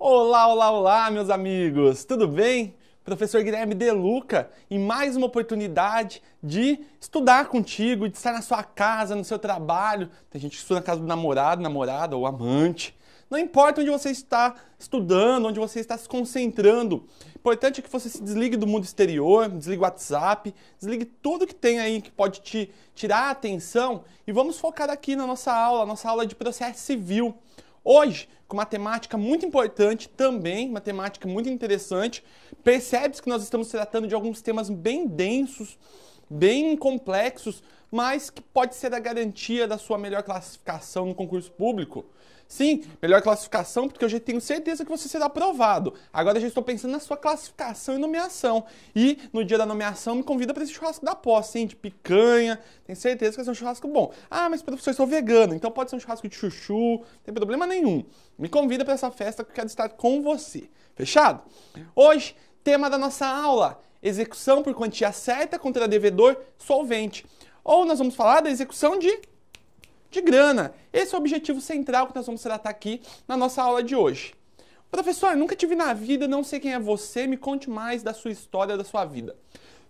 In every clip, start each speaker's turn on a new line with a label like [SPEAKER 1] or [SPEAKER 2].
[SPEAKER 1] Olá, olá, olá, meus amigos! Tudo bem? Professor Guilherme Deluca, e mais uma oportunidade de estudar contigo, de estar na sua casa, no seu trabalho. Tem gente que estuda na casa do namorado, namorada ou amante. Não importa onde você está estudando, onde você está se concentrando. Importante é que você se desligue do mundo exterior, desligue o WhatsApp, desligue tudo que tem aí que pode te tirar a atenção e vamos focar aqui na nossa aula, nossa aula de processo civil. Hoje, com uma temática muito importante também, uma temática muito interessante, percebe-se que nós estamos tratando de alguns temas bem densos, bem complexos, mas que pode ser a garantia da sua melhor classificação no concurso público. Sim, melhor classificação, porque eu já tenho certeza que você será aprovado. Agora eu já estou pensando na sua classificação e nomeação. E no dia da nomeação me convida para esse churrasco da posse, hein? De picanha. Tenho certeza que vai ser um churrasco bom. Ah, mas professor, eu sou vegano, então pode ser um churrasco de chuchu, não tem problema nenhum. Me convida para essa festa que eu quero estar com você. Fechado? Hoje, tema da nossa aula: execução por quantia certa contra devedor solvente. Ou nós vamos falar da execução de de grana. Esse é o objetivo central que nós vamos tratar aqui na nossa aula de hoje. Professor, nunca tive na vida, não sei quem é você, me conte mais da sua história, da sua vida.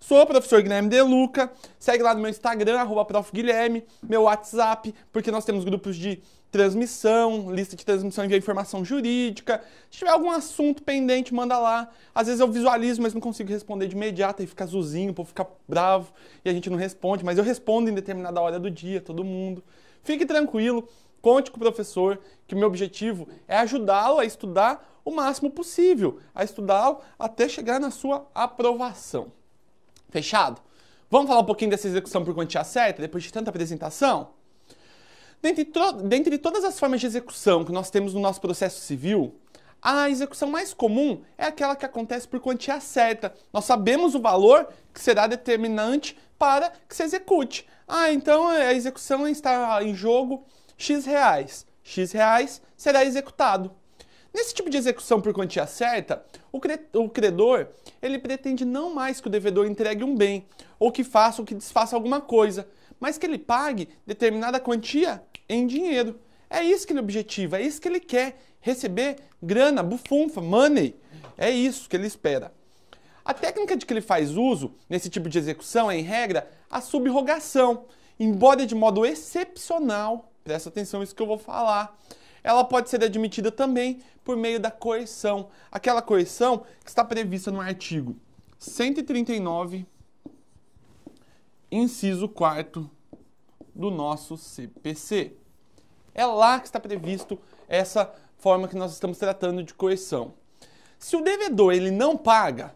[SPEAKER 1] Sou o professor Guilherme Deluca, segue lá no meu Instagram, profguilherme, meu WhatsApp, porque nós temos grupos de transmissão, lista de transmissão envia informação jurídica. Se tiver algum assunto pendente, manda lá. Às vezes eu visualizo, mas não consigo responder de imediato, e fica azulzinho, o povo fica bravo, e a gente não responde, mas eu respondo em determinada hora do dia, todo mundo. Fique tranquilo, conte com o professor, que o meu objetivo é ajudá-lo a estudar o máximo possível, a estudá-lo até chegar na sua aprovação. Fechado? Vamos falar um pouquinho dessa execução por quantia certa, depois de tanta apresentação? Dentre, dentre todas as formas de execução que nós temos no nosso processo civil, a execução mais comum é aquela que acontece por quantia certa. Nós sabemos o valor que será determinante para que se execute. Ah, então a execução está em jogo X reais. X reais será executado. Nesse tipo de execução por quantia certa, o credor ele pretende não mais que o devedor entregue um bem, ou que faça ou que desfaça alguma coisa, mas que ele pague determinada quantia em dinheiro. É isso que ele objetiva, é isso que ele quer, receber grana, bufunfa, money. É isso que ele espera. A técnica de que ele faz uso nesse tipo de execução é, em regra, a subrogação, embora de modo excepcional, presta atenção isso que eu vou falar, ela pode ser admitida também por meio da coerção, aquela coerção que está prevista no artigo 139, inciso 4 do nosso CPC. É lá que está previsto essa forma que nós estamos tratando de coerção. Se o devedor ele não paga,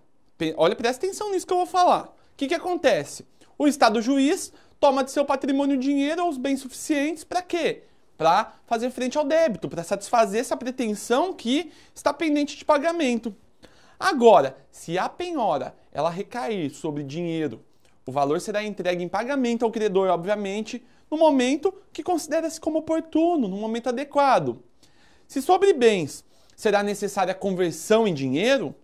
[SPEAKER 1] olha, presta atenção nisso que eu vou falar. O que, que acontece? O Estado juiz toma de seu patrimônio dinheiro ou os bens suficientes para quê? Para fazer frente ao débito, para satisfazer essa pretensão que está pendente de pagamento. Agora, se a penhora ela recair sobre dinheiro, o valor será entregue em pagamento ao credor, obviamente, no momento que considera-se como oportuno, no momento adequado. Se sobre bens será necessária a conversão em dinheiro,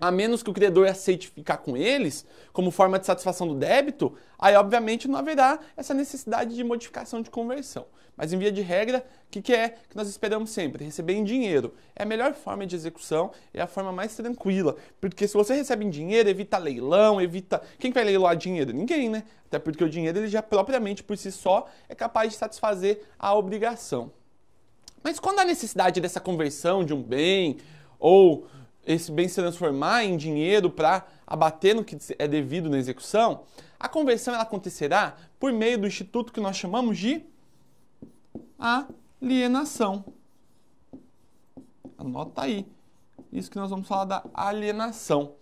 [SPEAKER 1] a menos que o credor aceite ficar com eles como forma de satisfação do débito, aí obviamente não haverá essa necessidade de modificação de conversão. Mas em via de regra, o que, que, é que nós esperamos sempre? Receber em dinheiro. É a melhor forma de execução, é a forma mais tranquila. Porque se você recebe em dinheiro, evita leilão, evita. Quem vai leiloar dinheiro? Ninguém, né? Até porque o dinheiro ele já propriamente por si só é capaz de satisfazer a obrigação. Mas quando a necessidade dessa conversão de um bem ou esse bem se transformar em dinheiro para abater no que é devido na execução, a conversão ela acontecerá por meio do instituto que nós chamamos de alienação. Anota aí. Isso que nós vamos falar da alienação.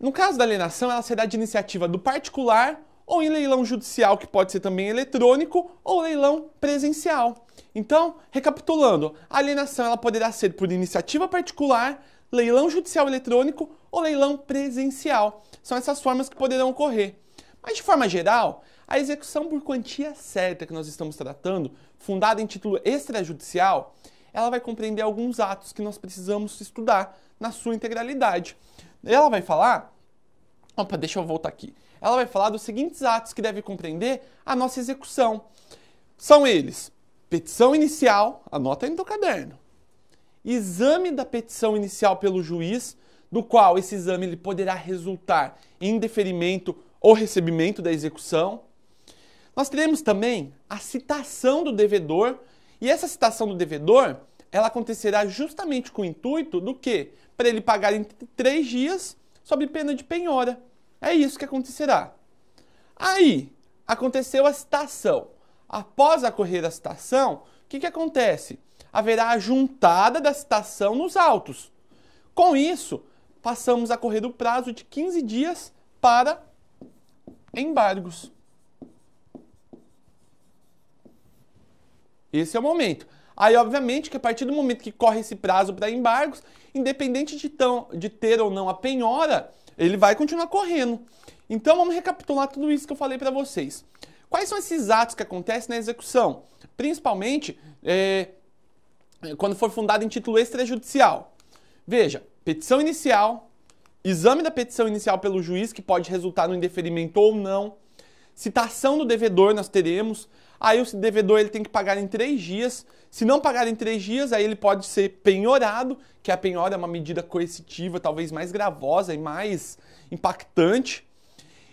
[SPEAKER 1] No caso da alienação, ela será de iniciativa do particular ou em leilão judicial, que pode ser também eletrônico, ou leilão presencial. Então, recapitulando, a alienação ela poderá ser por iniciativa particular, leilão judicial eletrônico ou leilão presencial. São essas formas que poderão ocorrer. Mas, de forma geral, a execução por quantia certa que nós estamos tratando, fundada em título extrajudicial, ela vai compreender alguns atos que nós precisamos estudar na sua integralidade. Ela vai falar. Opa, deixa eu voltar aqui. Ela vai falar dos seguintes atos que deve compreender a nossa execução. São eles: Petição inicial, anota aí no teu caderno. Exame da petição inicial pelo juiz, do qual esse exame ele poderá resultar em deferimento ou recebimento da execução. Nós teremos também a citação do devedor, e essa citação do devedor, ela acontecerá justamente com o intuito do que? Para ele pagar em três dias sob pena de penhora. É isso que acontecerá. Aí, aconteceu a citação. Após ocorrer a citação, o que, que acontece? Haverá a juntada da citação nos autos. Com isso, passamos a correr o prazo de 15 dias para embargos. Esse é o momento. Aí, obviamente, que a partir do momento que corre esse prazo para embargos, independente de, tão, de ter ou não a penhora, ele vai continuar correndo. Então, vamos recapitular tudo isso que eu falei para vocês. Quais são esses atos que acontecem na execução? Principalmente é, é, quando for fundado em título extrajudicial. Veja, petição inicial, exame da petição inicial pelo juiz, que pode resultar no indeferimento ou não, citação do devedor nós teremos, aí o devedor ele tem que pagar em três dias, se não pagar em três dias, aí ele pode ser penhorado, que a penhora é uma medida coercitiva, talvez mais gravosa e mais impactante,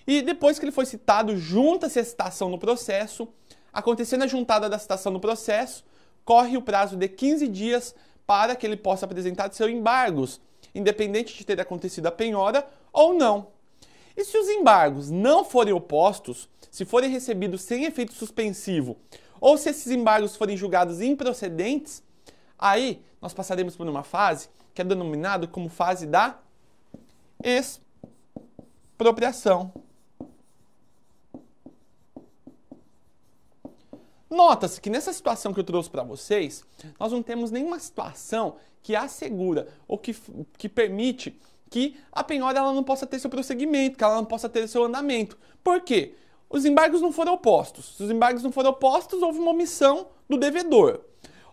[SPEAKER 1] e depois que ele foi citado, junta-se a citação no processo. Acontecendo a juntada da citação no processo, corre o prazo de 15 dias para que ele possa apresentar seus embargos, independente de ter acontecido a penhora ou não. E se os embargos não forem opostos, se forem recebidos sem efeito suspensivo, ou se esses embargos forem julgados improcedentes, aí nós passaremos por uma fase que é denominada como fase da expropriação. Nota-se que nessa situação que eu trouxe para vocês, nós não temos nenhuma situação que assegura ou que, que permite que a penhora ela não possa ter seu prosseguimento, que ela não possa ter seu andamento. Por quê? Os embargos não foram opostos. Se os embargos não foram opostos, houve uma omissão do devedor.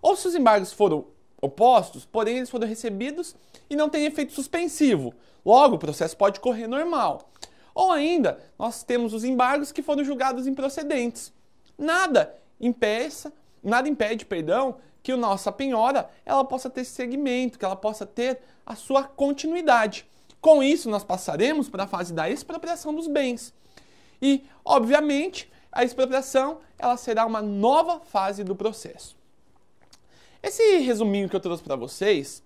[SPEAKER 1] Ou se os embargos foram opostos, porém eles foram recebidos e não tem efeito suspensivo. Logo, o processo pode correr normal. Ou ainda, nós temos os embargos que foram julgados improcedentes. Nada impeça, nada impede, perdão, que a nossa penhora ela possa ter segmento, que ela possa ter a sua continuidade. Com isso, nós passaremos para a fase da expropriação dos bens. E, obviamente, a expropriação ela será uma nova fase do processo. Esse resuminho que eu trouxe para vocês,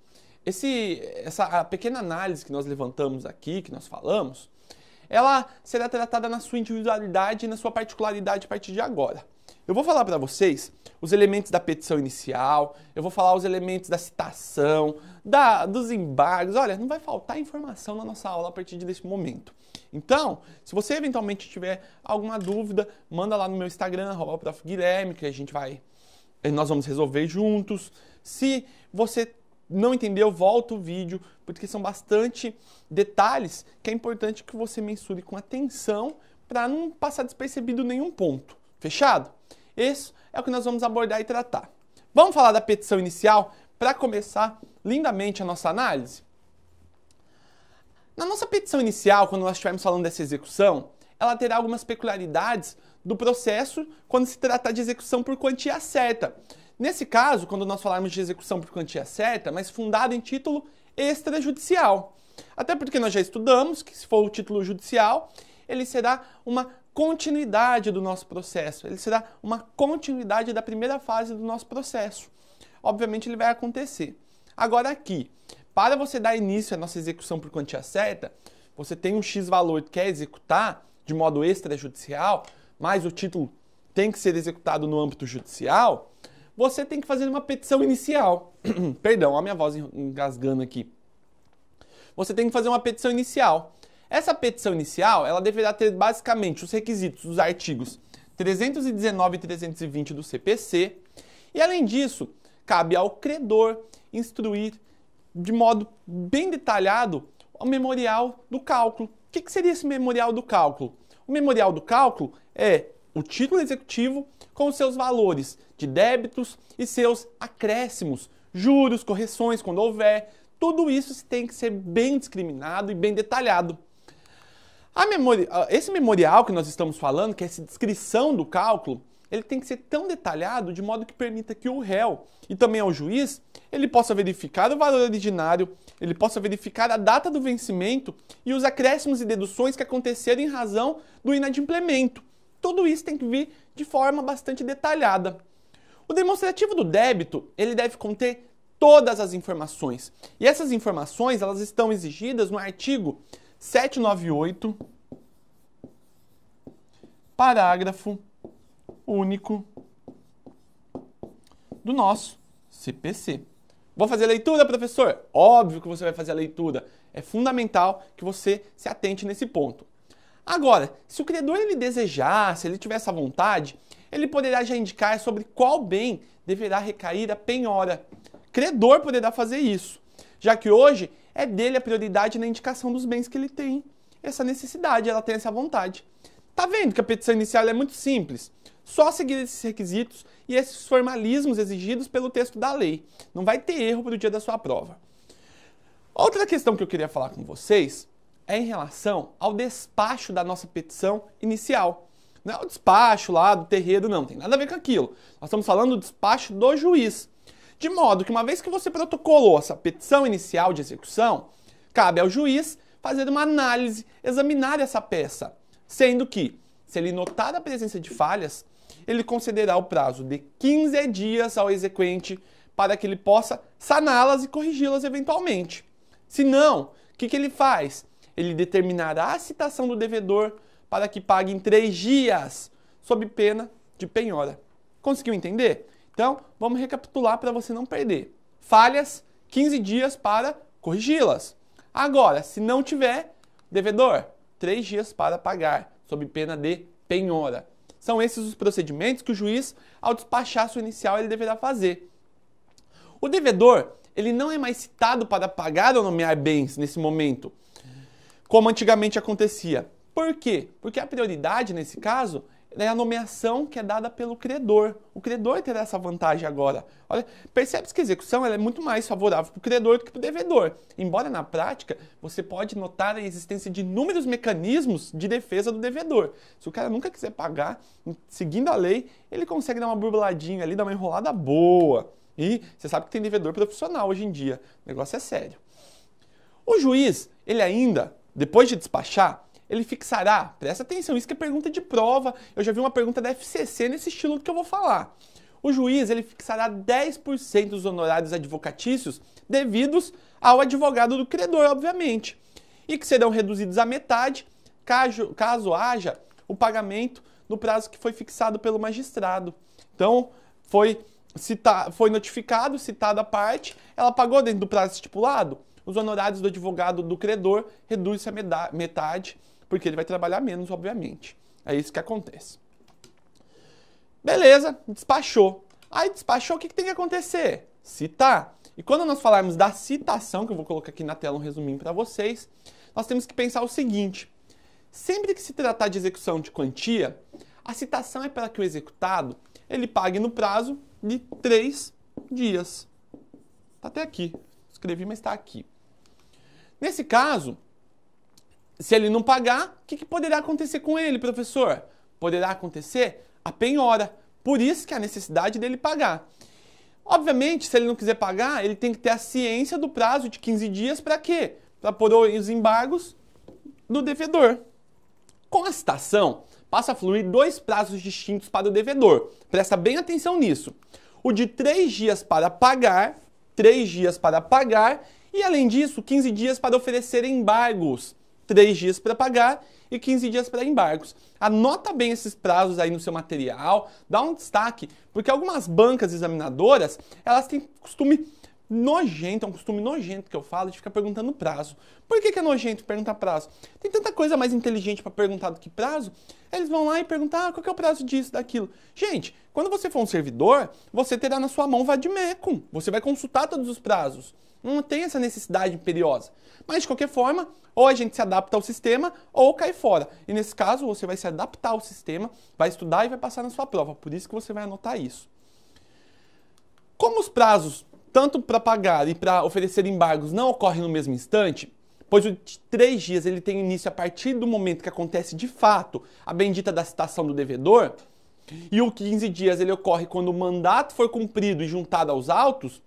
[SPEAKER 1] esse, essa pequena análise que nós levantamos aqui, que nós falamos, ela será tratada na sua individualidade e na sua particularidade a partir de agora. Eu vou falar para vocês os elementos da petição inicial, eu vou falar os elementos da citação, da, dos embargos. Olha, não vai faltar informação na nossa aula a partir desse momento. Então, se você eventualmente tiver alguma dúvida, manda lá no meu Instagram, Guilherme, que a gente vai. Eh, nós vamos resolver juntos. Se você não entendeu, volta o vídeo, porque são bastante detalhes que é importante que você mensure com atenção para não passar despercebido nenhum ponto. Fechado? Isso é o que nós vamos abordar e tratar. Vamos falar da petição inicial para começar lindamente a nossa análise? Na nossa petição inicial, quando nós estivermos falando dessa execução, ela terá algumas peculiaridades do processo quando se tratar de execução por quantia certa. Nesse caso, quando nós falarmos de execução por quantia certa, mas fundada em título extrajudicial. Até porque nós já estudamos que, se for o título judicial, ele será uma continuidade do nosso processo, ele será uma continuidade da primeira fase do nosso processo. Obviamente ele vai acontecer. Agora aqui, para você dar início à nossa execução por quantia certa, você tem um X valor que quer é executar de modo extrajudicial, mas o título tem que ser executado no âmbito judicial, você tem que fazer uma petição inicial. Perdão, a minha voz engasgando aqui. Você tem que fazer uma petição inicial. Essa petição inicial, ela deverá ter basicamente os requisitos dos artigos 319 e 320 do CPC, e além disso, cabe ao credor instruir de modo bem detalhado o memorial do cálculo. O que, que seria esse memorial do cálculo? O memorial do cálculo é o título executivo com seus valores de débitos e seus acréscimos, juros, correções quando houver. Tudo isso tem que ser bem discriminado e bem detalhado. Memori... Esse memorial que nós estamos falando, que é essa descrição do cálculo, ele tem que ser tão detalhado de modo que permita que o réu e também ao juiz ele possa verificar o valor originário, ele possa verificar a data do vencimento e os acréscimos e deduções que aconteceram em razão do inadimplemento. Tudo isso tem que vir de forma bastante detalhada. O demonstrativo do débito ele deve conter todas as informações e essas informações elas estão exigidas no artigo 798, parágrafo único do nosso CPC. Vou fazer a leitura, professor? Óbvio que você vai fazer a leitura. É fundamental que você se atente nesse ponto. Agora, se o credor ele desejar, se ele tiver essa vontade, ele poderá já indicar sobre qual bem deverá recair a penhora. Credor poderá fazer isso, já que hoje é dele a prioridade na indicação dos bens que ele tem essa necessidade, ela tem essa vontade. Tá vendo que a petição inicial é muito simples? Só seguir esses requisitos e esses formalismos exigidos pelo texto da lei. Não vai ter erro para o dia da sua prova. Outra questão que eu queria falar com vocês é em relação ao despacho da nossa petição inicial. Não é o despacho lá do terreiro, não, tem nada a ver com aquilo. Nós estamos falando do despacho do juiz. De modo que, uma vez que você protocolou essa petição inicial de execução, cabe ao juiz fazer uma análise, examinar essa peça, sendo que, se ele notar a presença de falhas, ele concederá o prazo de 15 dias ao exequente para que ele possa saná-las e corrigi-las eventualmente. Se não, o que, que ele faz? Ele determinará a citação do devedor para que pague em três dias, sob pena de penhora. Conseguiu entender? Então, vamos recapitular para você não perder. Falhas, 15 dias para corrigi-las. Agora, se não tiver, devedor, 3 dias para pagar, sob pena de penhora. São esses os procedimentos que o juiz, ao despachar sua inicial, ele deverá fazer. O devedor, ele não é mais citado para pagar ou nomear bens nesse momento, como antigamente acontecia. Por quê? Porque a prioridade, nesse caso, é a nomeação que é dada pelo credor. O credor terá essa vantagem agora. Olha, percebe-se que a execução é muito mais favorável para o credor do que para o devedor. Embora na prática você pode notar a existência de inúmeros mecanismos de defesa do devedor. Se o cara nunca quiser pagar, seguindo a lei, ele consegue dar uma burbladinha ali, dar uma enrolada boa. E você sabe que tem devedor profissional hoje em dia. O negócio é sério. O juiz, ele ainda, depois de despachar, ele fixará? Presta atenção, isso que é pergunta de prova. Eu já vi uma pergunta da FCC nesse estilo que eu vou falar. O juiz ele fixará 10% dos honorários advocatícios devidos ao advogado do credor, obviamente, e que serão reduzidos à metade caso, caso haja o pagamento no prazo que foi fixado pelo magistrado. Então, foi, cita, foi notificado, citada a parte, ela pagou dentro do prazo estipulado, os honorários do advogado do credor reduzem se à metade porque ele vai trabalhar menos, obviamente. É isso que acontece. Beleza, despachou. Aí despachou, o que, que tem que acontecer? Citar. E quando nós falarmos da citação, que eu vou colocar aqui na tela um resuminho para vocês, nós temos que pensar o seguinte: sempre que se tratar de execução de quantia, a citação é para que o executado ele pague no prazo de três dias. Está até aqui. Escrevi, mas está aqui. Nesse caso, se ele não pagar, o que, que poderá acontecer com ele, professor? Poderá acontecer a penhora. Por isso que há necessidade dele pagar. Obviamente, se ele não quiser pagar, ele tem que ter a ciência do prazo de 15 dias para quê? Para pôr os embargos do devedor. Com a citação, passa a fluir dois prazos distintos para o devedor. Presta bem atenção nisso. O de três dias para pagar, três dias para pagar, e além disso, 15 dias para oferecer embargos. 3 dias para pagar e 15 dias para embargos. Anota bem esses prazos aí no seu material, dá um destaque, porque algumas bancas examinadoras, elas têm costume nojento, é um costume nojento que eu falo, de ficar perguntando prazo. Por que, que é nojento perguntar prazo? Tem tanta coisa mais inteligente para perguntar do que prazo. Eles vão lá e perguntar ah, qual é o prazo disso, daquilo. Gente, quando você for um servidor, você terá na sua mão vademecum. Você vai consultar todos os prazos. Não tem essa necessidade imperiosa. Mas, de qualquer forma, ou a gente se adapta ao sistema ou cai fora. E nesse caso, você vai se adaptar ao sistema, vai estudar e vai passar na sua prova. Por isso que você vai anotar isso. Como os prazos tanto para pagar e para oferecer embargos não ocorrem no mesmo instante, pois o de três dias ele tem início a partir do momento que acontece de fato a bendita da citação do devedor, e o 15 dias ele ocorre quando o mandato for cumprido e juntado aos autos,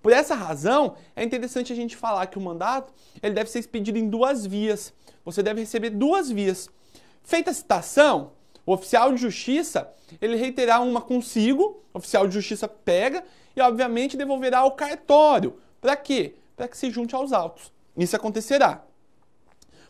[SPEAKER 1] por essa razão, é interessante a gente falar que o mandato ele deve ser expedido em duas vias. Você deve receber duas vias. Feita a citação, o oficial de justiça, ele reiterará uma consigo, o oficial de justiça pega e, obviamente, devolverá ao cartório. Para quê? Para que se junte aos autos. Isso acontecerá.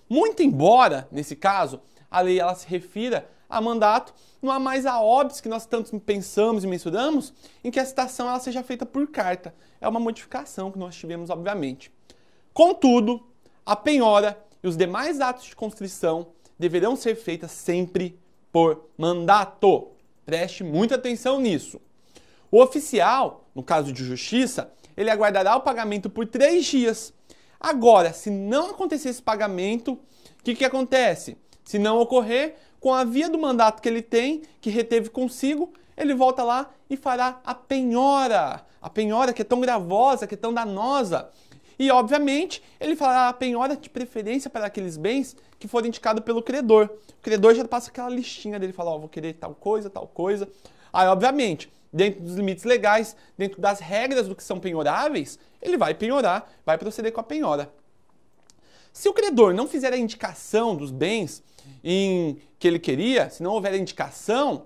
[SPEAKER 1] Muito embora, nesse caso, a lei ela se refira a mandato, não há mais a óbvio que nós tanto pensamos e mensuramos em que a citação ela seja feita por carta. É uma modificação que nós tivemos, obviamente. Contudo, a penhora e os demais atos de constrição deverão ser feitas sempre por mandato. Preste muita atenção nisso. O oficial, no caso de justiça, ele aguardará é o pagamento por três dias. Agora, se não acontecer esse pagamento, o que, que acontece? Se não ocorrer, com a via do mandato que ele tem, que reteve consigo, ele volta lá e fará a penhora. A penhora que é tão gravosa, que é tão danosa, e, obviamente, ele fará a ah, penhora de preferência para aqueles bens que forem indicados pelo credor. O credor já passa aquela listinha dele, fala, ó, oh, vou querer tal coisa, tal coisa. Aí, obviamente, dentro dos limites legais, dentro das regras do que são penhoráveis, ele vai penhorar, vai proceder com a penhora. Se o credor não fizer a indicação dos bens em que ele queria, se não houver a indicação,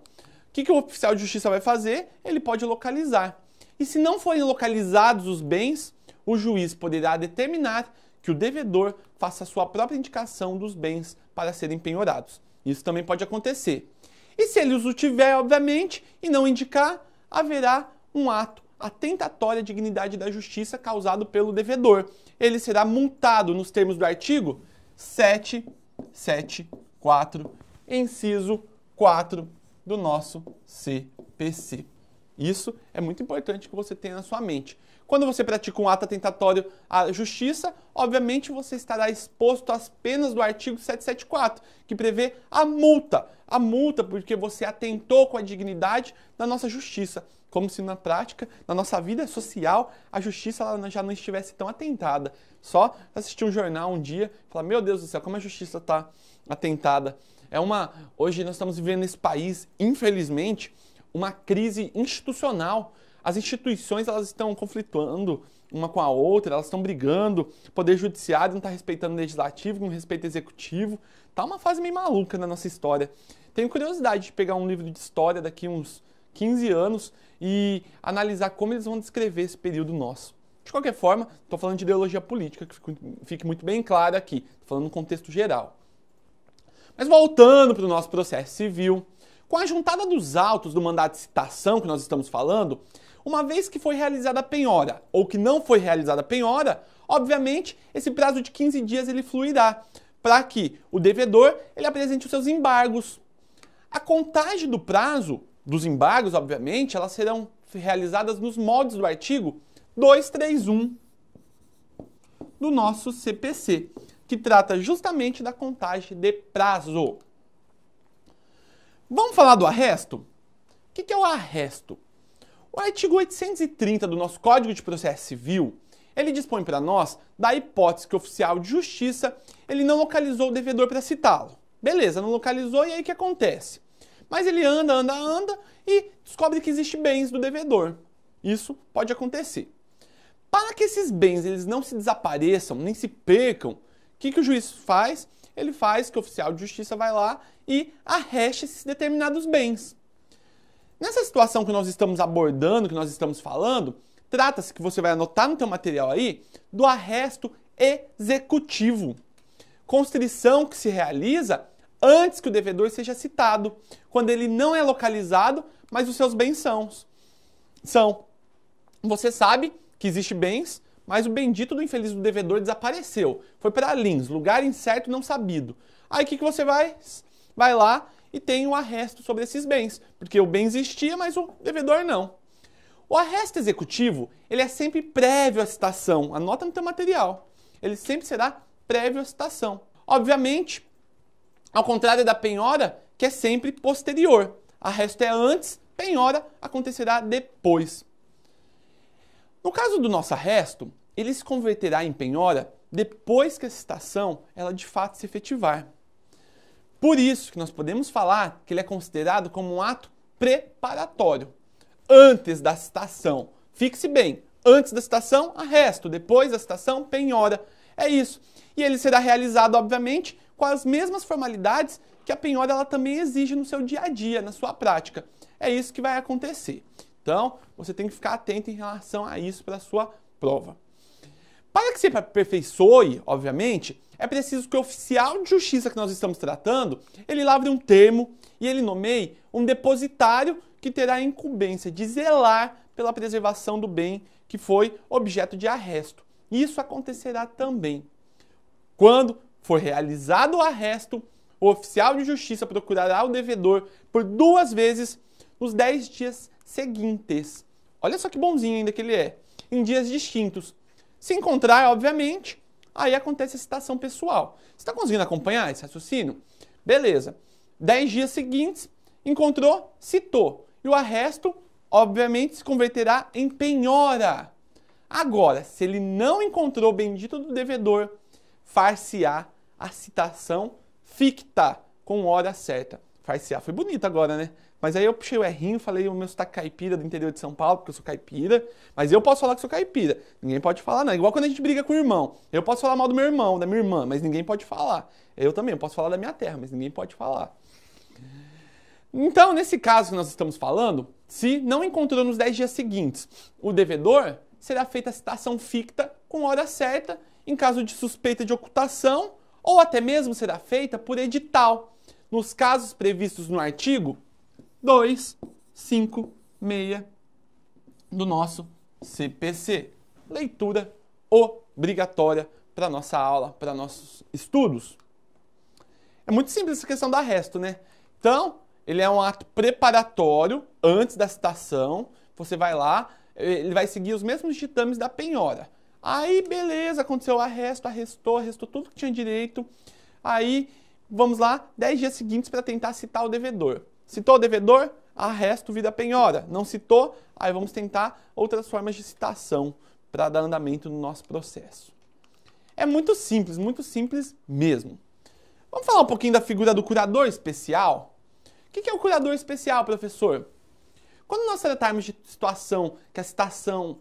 [SPEAKER 1] o que, que o oficial de justiça vai fazer? Ele pode localizar. E se não forem localizados os bens, o juiz poderá determinar que o devedor faça sua própria indicação dos bens para serem penhorados. Isso também pode acontecer. E se ele os tiver, obviamente, e não indicar, haverá um ato atentatório à dignidade da justiça causado pelo devedor. Ele será multado nos termos do artigo 774, inciso 4 do nosso CPC. Isso é muito importante que você tenha na sua mente. Quando você pratica um ato atentatório à justiça, obviamente você estará exposto às penas do artigo 774, que prevê a multa. A multa porque você atentou com a dignidade da nossa justiça. Como se na prática, na nossa vida social, a justiça já não estivesse tão atentada. Só assistir um jornal um dia e falar: Meu Deus do céu, como a justiça está atentada. É uma. Hoje nós estamos vivendo nesse país, infelizmente, uma crise institucional as instituições elas estão conflituando uma com a outra, elas estão brigando, o poder judiciário não está respeitando o legislativo, não respeita o executivo. Tá uma fase meio maluca na nossa história. Tenho curiosidade de pegar um livro de história daqui uns 15 anos e analisar como eles vão descrever esse período nosso. De qualquer forma, estou falando de ideologia política, que fique muito bem claro aqui, Estou falando no contexto geral. Mas voltando para o nosso processo civil, com a juntada dos autos do mandato de citação que nós estamos falando, uma vez que foi realizada a penhora ou que não foi realizada a penhora, obviamente esse prazo de 15 dias ele fluirá para que o devedor ele apresente os seus embargos. A contagem do prazo dos embargos, obviamente, elas serão realizadas nos moldes do artigo 231 do nosso CPC, que trata justamente da contagem de prazo. Vamos falar do arresto? O que é o arresto? O artigo 830 do nosso Código de Processo Civil, ele dispõe para nós da hipótese que o oficial de justiça, ele não localizou o devedor para citá-lo. Beleza, não localizou e aí que acontece? Mas ele anda, anda, anda e descobre que existe bens do devedor. Isso pode acontecer. Para que esses bens eles não se desapareçam, nem se percam, o que, que o juiz faz? Ele faz que o oficial de justiça vai lá e arreste esses determinados bens. Nessa situação que nós estamos abordando, que nós estamos falando, trata-se que você vai anotar no teu material aí do arresto executivo. Constrição que se realiza antes que o devedor seja citado, quando ele não é localizado, mas os seus bens são. São. Você sabe que existe bens, mas o bendito do infeliz do devedor desapareceu. Foi para Lins, lugar incerto não sabido. Aí o que, que você vai? Vai lá, e tem o arresto sobre esses bens, porque o bem existia, mas o devedor não. O arresto executivo, ele é sempre prévio à citação, anota no teu material. Ele sempre será prévio à citação. Obviamente, ao contrário da penhora, que é sempre posterior. Arresto é antes, penhora acontecerá depois. No caso do nosso arresto, ele se converterá em penhora depois que a citação ela de fato se efetivar. Por isso que nós podemos falar que ele é considerado como um ato preparatório, antes da citação. Fixe bem, antes da citação, arresto, depois da citação, penhora. É isso. E ele será realizado, obviamente, com as mesmas formalidades que a penhora ela também exige no seu dia a dia, na sua prática. É isso que vai acontecer. Então, você tem que ficar atento em relação a isso para a sua prova. Para que se aperfeiçoe, obviamente, é preciso que o oficial de justiça que nós estamos tratando, ele lavre um termo e ele nomeie um depositário que terá a incumbência de zelar pela preservação do bem que foi objeto de arresto. Isso acontecerá também. Quando for realizado o arresto, o oficial de justiça procurará o devedor por duas vezes nos dez dias seguintes. Olha só que bonzinho ainda que ele é. Em dias distintos. Se encontrar, obviamente, Aí acontece a citação pessoal. Você está conseguindo acompanhar esse raciocínio? Beleza. Dez dias seguintes, encontrou, citou. E o arresto, obviamente, se converterá em penhora. Agora, se ele não encontrou o bendito do devedor, far-se-á a citação ficta com hora certa foi bonito agora, né? Mas aí eu puxei o errinho, falei o meu sotaque caipira do interior de São Paulo, porque eu sou caipira. Mas eu posso falar que sou caipira. Ninguém pode falar, não. Igual quando a gente briga com o irmão. Eu posso falar mal do meu irmão, da minha irmã, mas ninguém pode falar. Eu também, eu posso falar da minha terra, mas ninguém pode falar. Então, nesse caso que nós estamos falando, se não encontrou nos 10 dias seguintes o devedor, será feita a citação ficta com hora certa, em caso de suspeita de ocultação, ou até mesmo será feita por edital nos casos previstos no artigo 2, 5, 6 do nosso CPC. Leitura obrigatória para nossa aula, para nossos estudos. É muito simples essa questão do arresto né? Então, ele é um ato preparatório antes da citação. Você vai lá, ele vai seguir os mesmos ditames da penhora. Aí, beleza, aconteceu o arresto, arrestou, arrestou tudo que tinha direito. Aí vamos lá, 10 dias seguintes para tentar citar o devedor. Citou o devedor, arresto vida penhora. Não citou, aí vamos tentar outras formas de citação para dar andamento no nosso processo. É muito simples, muito simples mesmo. Vamos falar um pouquinho da figura do curador especial? O que é o curador especial, professor? Quando nós tratarmos de situação que a citação,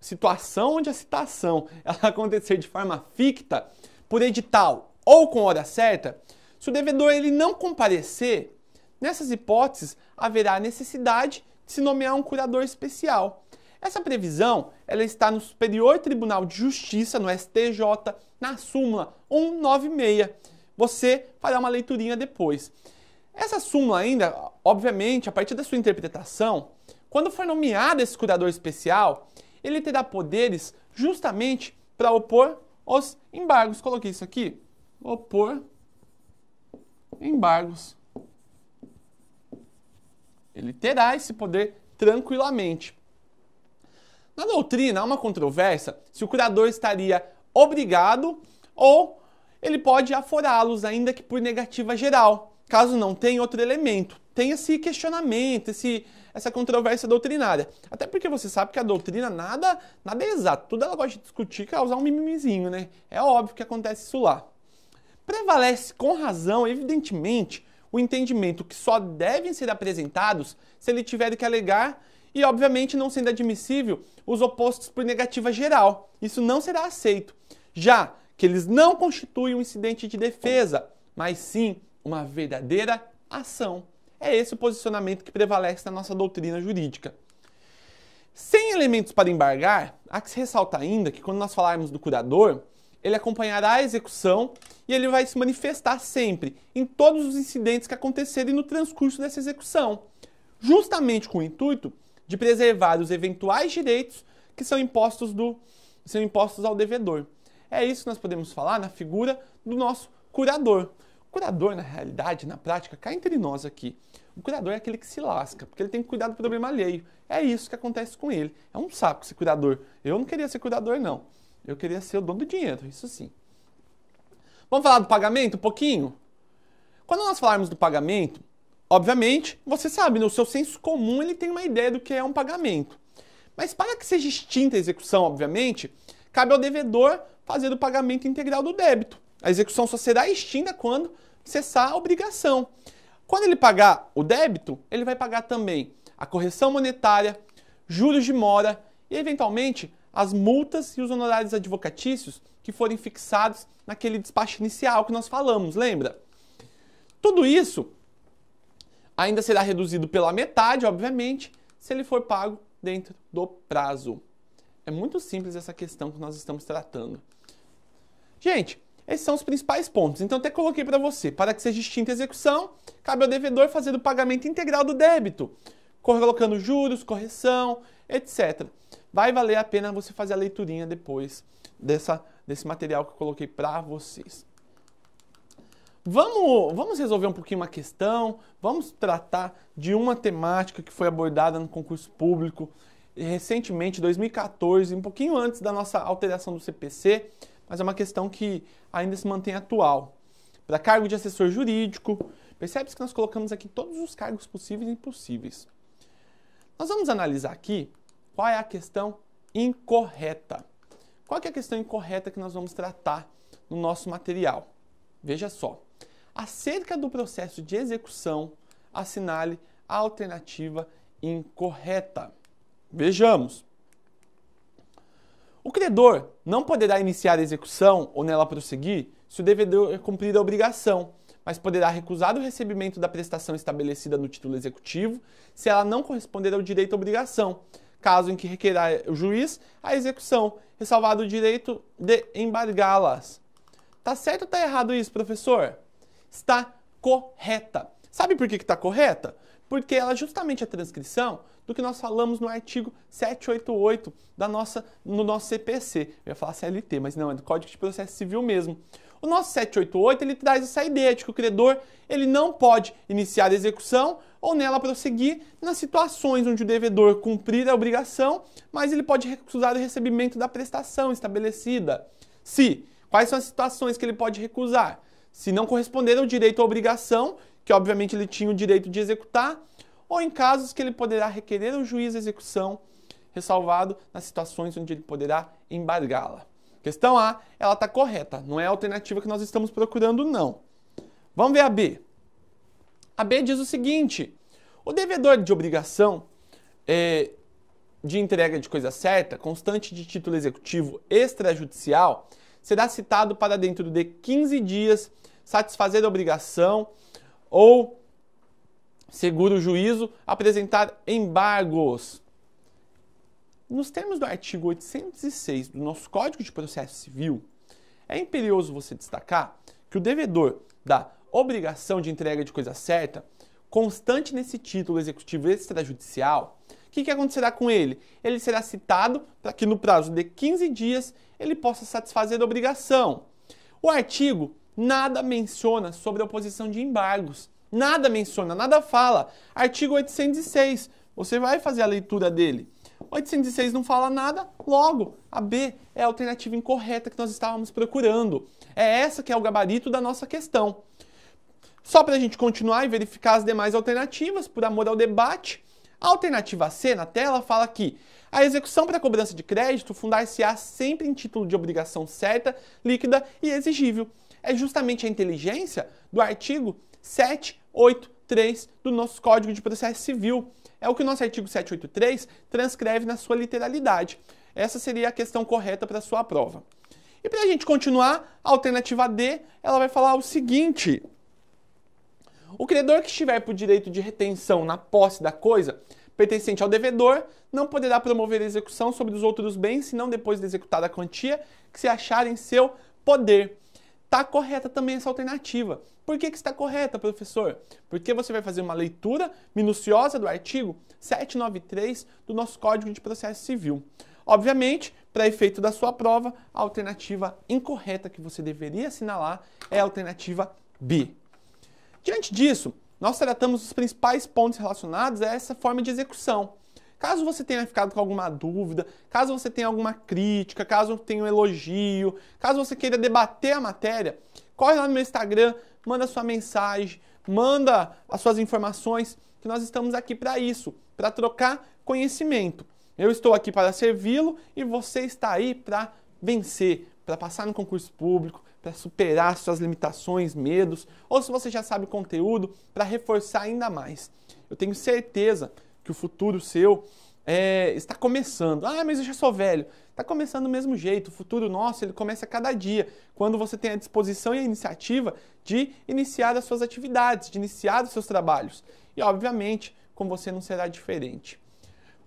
[SPEAKER 1] situação onde a citação ela acontecer de forma ficta, por edital ou com hora certa, se o devedor ele não comparecer, nessas hipóteses haverá necessidade de se nomear um curador especial. Essa previsão ela está no Superior Tribunal de Justiça, no STJ, na súmula 196. Você fará uma leiturinha depois. Essa súmula ainda, obviamente, a partir da sua interpretação, quando for nomeado esse curador especial, ele terá poderes justamente para opor os embargos. Coloquei isso aqui. Opor embargos. Ele terá esse poder tranquilamente. Na doutrina, há uma controvérsia se o curador estaria obrigado ou ele pode aforá-los, ainda que por negativa geral, caso não tenha outro elemento. Tem esse questionamento, esse, essa controvérsia doutrinária. Até porque você sabe que a doutrina nada, nada é exato. Tudo ela gosta de discutir e causar um mimimizinho, né? É óbvio que acontece isso lá. Prevalece com razão, evidentemente, o entendimento que só devem ser apresentados se ele tiver que alegar e, obviamente, não sendo admissível os opostos por negativa geral. Isso não será aceito, já que eles não constituem um incidente de defesa, mas sim uma verdadeira ação. É esse o posicionamento que prevalece na nossa doutrina jurídica. Sem elementos para embargar, há que se ressaltar ainda que quando nós falarmos do curador, ele acompanhará a execução e ele vai se manifestar sempre em todos os incidentes que acontecerem no transcurso dessa execução, justamente com o intuito de preservar os eventuais direitos que são impostos, do, são impostos ao devedor. É isso que nós podemos falar na figura do nosso curador. O curador, na realidade, na prática, cai entre nós aqui, o curador é aquele que se lasca, porque ele tem que cuidar do problema alheio. É isso que acontece com ele. É um saco esse curador. Eu não queria ser curador, não. Eu queria ser o dono do dinheiro, isso sim. Vamos falar do pagamento um pouquinho? Quando nós falarmos do pagamento, obviamente, você sabe, no seu senso comum ele tem uma ideia do que é um pagamento. Mas para que seja extinta a execução, obviamente, cabe ao devedor fazer o pagamento integral do débito. A execução só será extinta quando cessar a obrigação. Quando ele pagar o débito, ele vai pagar também a correção monetária, juros de mora e, eventualmente, as multas e os honorários advocatícios que forem fixados naquele despacho inicial que nós falamos, lembra? Tudo isso ainda será reduzido pela metade, obviamente, se ele for pago dentro do prazo. É muito simples essa questão que nós estamos tratando. Gente, esses são os principais pontos. Então, até coloquei para você: para que seja extinta a execução, cabe ao devedor fazer o pagamento integral do débito, colocando juros, correção, etc vai valer a pena você fazer a leiturinha depois dessa, desse material que eu coloquei para vocês. Vamos, vamos resolver um pouquinho uma questão, vamos tratar de uma temática que foi abordada no concurso público recentemente, 2014, um pouquinho antes da nossa alteração do CPC, mas é uma questão que ainda se mantém atual. Para cargo de assessor jurídico, percebe-se que nós colocamos aqui todos os cargos possíveis e impossíveis. Nós vamos analisar aqui qual é a questão incorreta? Qual é a questão incorreta que nós vamos tratar no nosso material? Veja só. Acerca do processo de execução, assinale a alternativa incorreta. Vejamos. O credor não poderá iniciar a execução ou nela prosseguir se o devedor cumprir a obrigação, mas poderá recusar o recebimento da prestação estabelecida no título executivo se ela não corresponder ao direito à obrigação, caso em que requerer o juiz a execução, ressalvado o direito de embargá-las. Tá certo ou tá errado isso, professor? Está correta. Sabe por que está correta? Porque ela é justamente a transcrição do que nós falamos no artigo 788 da nossa, no nosso CPC. Eu ia falar CLT, mas não, é do Código de Processo Civil mesmo. O nosso 788 ele traz essa ideia de que o credor ele não pode iniciar a execução ou nela prosseguir nas situações onde o devedor cumprir a obrigação, mas ele pode recusar o recebimento da prestação estabelecida. Se, quais são as situações que ele pode recusar? Se não corresponder ao direito à obrigação, que obviamente ele tinha o direito de executar, ou em casos que ele poderá requerer ao juiz a execução, ressalvado nas situações onde ele poderá embargá-la. Questão A, ela está correta, não é a alternativa que nós estamos procurando, não. Vamos ver a B. A B diz o seguinte: o devedor de obrigação é, de entrega de coisa certa, constante de título executivo extrajudicial, será citado para dentro de 15 dias satisfazer a obrigação ou, seguro o juízo, apresentar embargos. Nos termos do artigo 806 do nosso Código de Processo Civil, é imperioso você destacar que o devedor da obrigação de entrega de coisa certa, constante nesse título executivo extrajudicial, o que, que acontecerá com ele? Ele será citado para que no prazo de 15 dias ele possa satisfazer a obrigação. O artigo nada menciona sobre a oposição de embargos. Nada menciona, nada fala. Artigo 806, você vai fazer a leitura dele. 806 não fala nada, logo, a B é a alternativa incorreta que nós estávamos procurando. É essa que é o gabarito da nossa questão. Só para a gente continuar e verificar as demais alternativas, por amor ao debate, a alternativa C na tela fala que a execução para cobrança de crédito fundar-se-á sempre em título de obrigação certa, líquida e exigível. É justamente a inteligência do artigo 783 do nosso Código de Processo Civil. É o que o nosso artigo 783 transcreve na sua literalidade. Essa seria a questão correta para a sua prova. E para a gente continuar, a alternativa D, ela vai falar o seguinte: o credor que estiver por direito de retenção na posse da coisa pertencente ao devedor não poderá promover a execução sobre os outros bens senão depois de executada a quantia que se achar em seu poder. Está correta também essa alternativa. Por que, que está correta, professor? Porque você vai fazer uma leitura minuciosa do artigo 793 do nosso Código de Processo Civil. Obviamente, para efeito da sua prova, a alternativa incorreta que você deveria assinalar é a alternativa B. Diante disso, nós tratamos os principais pontos relacionados a essa forma de execução. Caso você tenha ficado com alguma dúvida, caso você tenha alguma crítica, caso tenha um elogio, caso você queira debater a matéria, corre lá no meu Instagram, manda sua mensagem, manda as suas informações, que nós estamos aqui para isso, para trocar conhecimento. Eu estou aqui para servi-lo e você está aí para vencer, para passar no concurso público, para superar suas limitações, medos, ou se você já sabe o conteúdo, para reforçar ainda mais. Eu tenho certeza que o futuro seu é, está começando. Ah, mas eu já sou velho. Está começando do mesmo jeito. O futuro nosso ele começa a cada dia, quando você tem a disposição e a iniciativa de iniciar as suas atividades, de iniciar os seus trabalhos. E obviamente, com você não será diferente.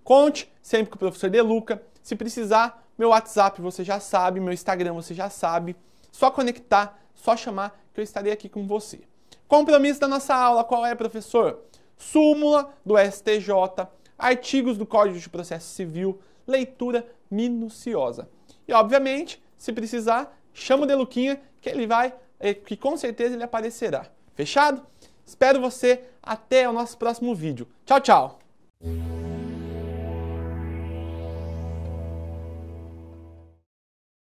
[SPEAKER 1] Conte sempre com o professor De Luca. Se precisar, meu WhatsApp você já sabe, meu Instagram você já sabe. Só conectar, só chamar que eu estarei aqui com você. Compromisso da nossa aula, qual é, professor? Súmula do STJ, artigos do Código de Processo Civil, leitura minuciosa. E obviamente, se precisar, chama o Deluquinha que ele vai, eh, que com certeza ele aparecerá. Fechado? Espero você até o nosso próximo vídeo. Tchau, tchau!